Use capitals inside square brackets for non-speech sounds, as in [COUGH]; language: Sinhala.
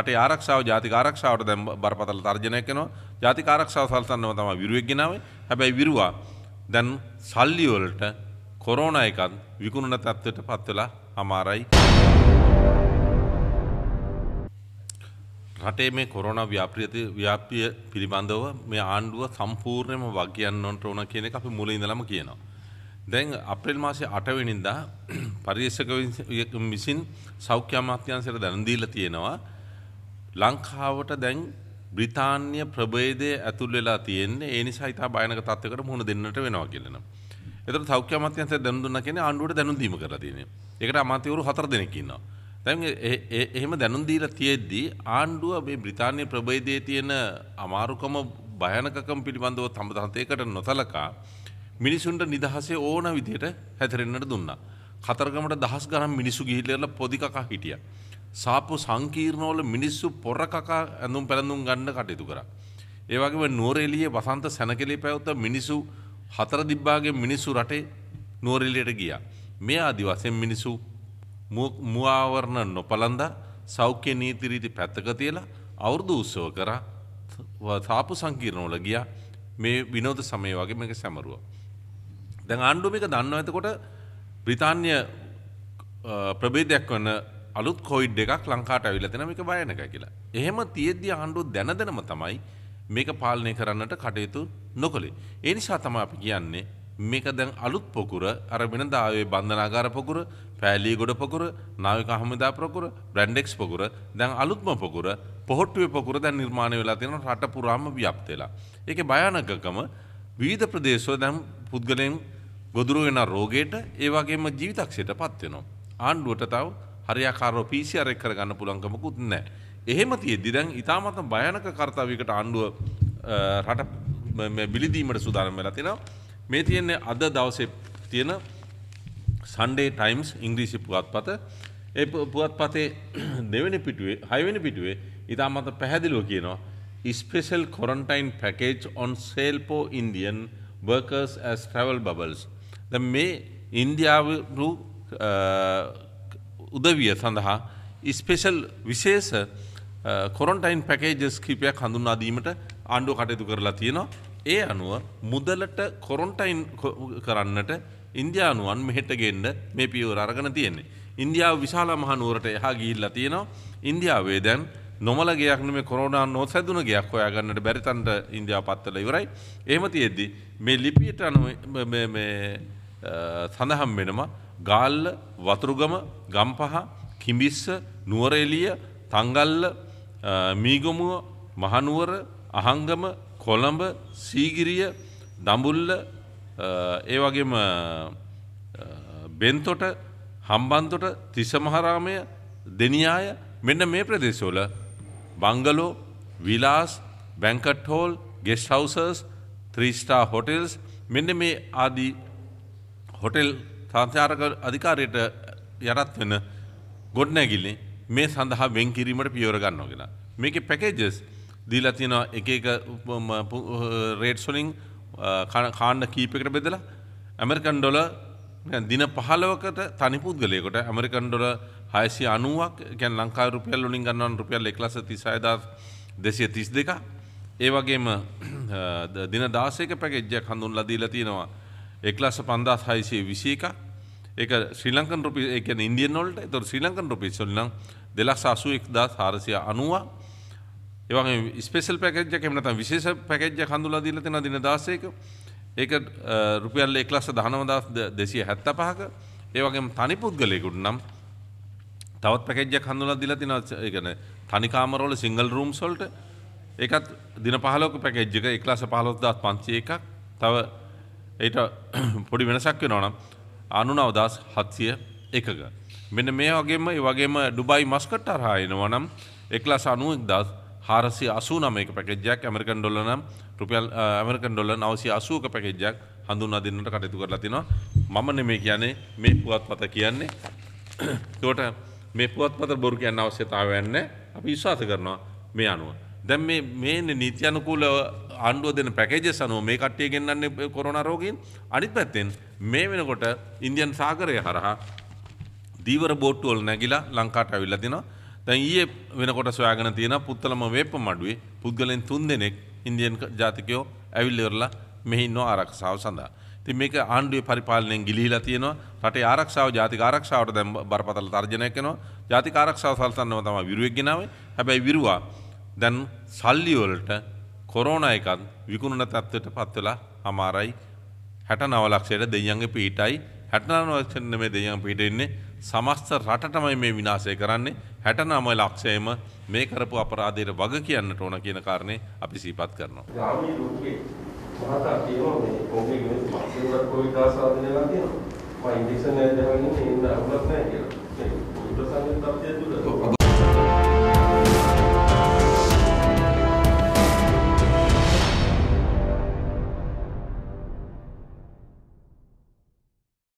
රටේ ආරක්ෂාව ජාතික ආරක්ෂාවට දැන් බරපතල තර්ජනයක් එනවා. ජාතික ආරක්ෂාව සලසන්නම තමයි විරුවෙක් ගෙනාවේ. හැබැයි විරුවා දැන් සල්ලි වලට කොරෝනා එකත් විකුණන තත්ත්වයට පත් වෙලා අමාරයි. රටේ මේ කොරෝනා ව්‍යාපෘති ව්‍යාප්තිය පිළිබඳව මේ ආණ්ඩුව සම්පූර්ණයෙන්ම වගියන්නට ඕන කියන එක අපි මුලින් ඉඳලම කියනවා. දැන් අප්‍රේල් මාසේ 8 වෙනිදා පරිශක විසින් සෞඛ්‍ය අමාත්‍යාංශයට දැනුම් දීලා තියෙනවා ලංකාවට දැන් බ්‍රිතාන්‍ය ප්‍රබේදය ඇතුල් වෙලා තියෙන්නේ ඒ නිසා ඉතා බයනක තත්වයකට මුහුණ දෙන්නට වෙනවා කියලනවා. එතකොට සෞඛ්‍ය අමාත්‍යාංශය දැනුම් දුන්නා කියන්නේ ආණ්ඩුවට දැනුම් දීම කරලා තියෙනවා. ඒකට අමාත්‍යවරු හතර දෙනෙක් ඉන්නවා. දැන් එහෙම දැනුම් දීලා තියෙද්දී ආණ්ඩුව මේ බ්‍රිතාන්‍ය ප්‍රභේදයේ තියෙන අමාරුකම භයානකකම පිළිබඳව තම තන්තයකට නොසලකා මිනිසුන්ට නිදහසේ ඕන විදිහට හැතරෙන්නට දුන්නා. කතරගමට දහස් ගණන් මිනිසු ගිහිල්ලා පොඩි කකා හිටියා. සාප්පු සංකීර්ණවල මිනිස්සු පොරකකා ඇඳුම් පැළඳුම් ගන්න කටයුතු කරා. ඒ වගේම නුවරඑළියේ වසන්ත සැනකෙළි පැවත මිනිස්සු හතර දිබ්බාගේ මිනිස්සු රටේ නුවරඑළියට ගියා. මේ ආදි වශයෙන් මිනිස්සු මුවාවරණ නොපලඳ සෞඛ්‍ය නීති රීති පැත්තක තියලා අවුරුදු උත්සව කරා. සාප්පු සංකීර්ණවල ගියා. මේ විනෝද සමය වගේ මේක සැමරුවා. දැන් ආණ්ඩුව මේක දන්නව එතකොට බ්‍රිතාන්‍ය ප්‍රභේදයක් වන අලුත් කොයිඩ් එකක් ලංකාට ඇවිල්ලා තියෙනවා මේක බයනක කියලා. එහෙම තියෙද්දි ආණ්ඩුව දැනදෙනම තමයි මේක පාලනය කරන්නට කටයුතු නොකළේ. ඒ නිසා තමයි අපි කියන්නේ මේක දැන් අලුත් පොකුර අර වෙනදාවේ බන්ධනාගාර පොකුර, පෑලියගොඩ පොකුර, නාවික අහමදා පොකුර, බ්‍රැන්ඩෙක්ස් පොකුර, දැන් අලුත්ම පොකුර, පොහොට්ටුවේ පොකුර දැන් නිර්මාණය වෙලා තියෙනවා රට පුරාම ව්‍යාප්ත වෙලා. ඒකේ භයානකකම විවිධ ප්‍රදේශවල දැන් පුද්ගලයන් ගොදුරු වෙන රෝගයට ඒ වගේම ජීවිතක්ෂයට පත් වෙනවා. ආණ්ඩුවට තව හරියාකාරෝ පිසිR එක කරගන්න පුළුවන්කමකුත් නැහැ. එහෙම තියෙද්දි දැන් ඊටාමත්ම භයානක කාර්යයකට ආණ්ඩුව රට බිලිදීමට සූදානම් වෙලා තිනවා. මේ තියෙන්නේ අද දවසේ තියෙන Sunday Times ඉංග්‍රීසි පුවත්පත. ඒ පුවත්පතේ දෙවෙනි පිටුවේ, හයවෙනි පිටුවේ ඊටාමත්ම පැහැදිලිව කියනවා special quarantine package on sale for Indian workers as travel bubbles. දැන් මේ ඉන්දියාව උදවිය සඳහා ඉස්පේෂල් විශේෂ කොරොන්ටයින් පැකේජස් කීපයක් හඳුන්නාදීමට ආණ්ඩුව කටයුතු කරලා තියෙනවා. ඒ අනුව මුදලට කොරොන්ටයින් කරන්නට ඉන්දයානුවන් මෙහෙටගෙන්ඩ මේ පියවර අරගෙන තියෙන්නේ. ඉන්දියාව විශාල මහනුවරට එහා ගිහිල්ලා තියෙනවා. ඉන්දියාවේ දැන් නොමලගේයක්න මේ කොරෝනා නොසැදුන ගයක් හොයාගන්නට බැරිතන්ට ඉන්දයා පත්තල ඉවරයි. ඒම තියෙද්දි මේ ලිපියට අනුව uh, සඳහම් වෙනවා ගාල්ල වතුරුගම ගම්පහ කිමිස්ස නුවරඑලිය තංගල්ල මීගොමුව මහනුවර අහංගම කොළඹ සීගිරිය දඹුල්ල ඒ වගේම බෙන්තොට හම්බන්තොට තිසමහරාමය දෙනියාය මෙන්න මේ ප්‍රදේශවල bungalow villas banquet hall guest හවසර්ස් ත්‍රීස්ටා හොටෙල්ස් මෙන්න මේ ආදී හොටෙල් සංචාරක අධිකාරයට යටත් වෙන ගොඩනැගිලි මේ සඳහා වෙන් කිරීමට පියවර ගන්නවා කියලා. මේකේ පැකේජස් දීලා තියෙනවා එක එක රේට්ස් වලින් කාණ්ඩ කීපයකට බෙදලා ඇමරිකන් ඩොලර් දින 15කට තනි පුද්ගලයෙකුට ඇමරිකන් ඩොලර් 690ක් කියන්නේ ලංකා රුපියල් වලින් ගන්නවනම් රුපියල් 136232 ඒ වගේම දින 16ක පැකේජ් එකක් හඳුන්ලා දීලා තියෙනවා එක්ලස පන්දස් හයිසේ විසි එක එක ශ්‍රීලංකන් රුපි එක ඉන්දියන් නොල්ට තොර ශ්‍රීලංකන් රුපිස්ොල්ලම් දෙලක් සසු එක්දා හාරසිය අනුවා ඒවගේ ස්පේසල් පැකජ්ජ කෙමනත විශේෂ පැකජ්ජ කඳුලා දීල තින දින දාසයක ඒක රුපියල් එක්ලස දහනවදස් දෙසිය හැත්ත පහක ඒවගේ තනි පුද්ගලයකුට නම් තවත් පැකජ්ජ කඳුලා දිල තින එකන තනිකාමරෝල සිංගල් රූම් සොල්ට ඒකත් දින පහලෝක පැකජ්ජක එක්ලස පහලොත්දත් පංචේ එකක් තව එයට [CLEARS THROAT] පොඩි වෙනසක් වෙනවනම් අනුනව දස් හත්සිය එකක. මෙන මේ වගේම වගේම ඩුබයි මස්කට අරහායනවා නම් එක්ලස් අනුවක් දස් හාරසි අසූ නමයක පැකෙජ්ජක් ඇමරිකන් ඩොල්ල නම් රුපියල් ඇමරිකන් ඩොල්ල නවසි අසූක පැකෙජ්ජක් හඳුන් අදින්නට කටයුතු කරලා තිනවා මම නෙමේ කියන්නේ මේ පුවත්පත කියන්නේ [CLEARS THROAT] ඒකට මේ පුවත්පත බොරු කියන්න අවශ්‍යතාවයක් නැහැ අපි විශ්වාස කරනවා මේ අනුව දැන් මේ මේ නීති අනුකූල ආණ්ඩුව දෙන පැකේජස් අනුව මේ කට්ටිය ගෙන්න්නන්නේ කොරන රෝගීන් අනිත් පැත්තෙන් මේ වෙනකොට ඉන්දියන් සාගරය හරහා දීවර බෝට්ටුවල් නැගිලා ලංකාට ඇවිල්ල තිනවා දැන් ඊයේ වෙනකොට සොයාගෙන තියෙන පුත්තලම වේප මඩුවේ පුද්ගලයන් තුන් දෙනෙක් ඉන්දියන් ජාතිකයෝ ඇවිල්ලා ඉවරලා මෙහි ඉන්නවා ආරක්ෂාව සඳහා. ඉතින් මේක ආණ්ඩුවේ පරිපාලනයෙන් ගිලිහිලා තියෙනවා. රටේ ආරක්ෂාව ජාතික ආරක්ෂාවට දැන් බරපතල තර්ජනයක් එනවා. ජාතික ආරක්ෂාව සල්සන්නව තමයි විරුවෙක් ගෙනාවේ. හැබැයි විරුවා දැන් සල්ලි වලට කොරෝණ එකත් විකුණන තත්ත්වයට පත්වෙලා අමාරයි හැට නවලක්ෂයට දෙයන්ගේ පීටයි හැටනවක්ෂන්න මේ දෙයන් පිටෙන්නේ සමස්ත රටටමයි මේ විනාසය කරන්නේ හැට නම ලක්ෂයම මේ කරපු අපරාධයට වග කියන්නට ඕන කියන කාරණය අපි සීපත් කරනවා. ඉන්දක්ෂ නැ ද ඉන්න අවුලක් නෑ කියලා.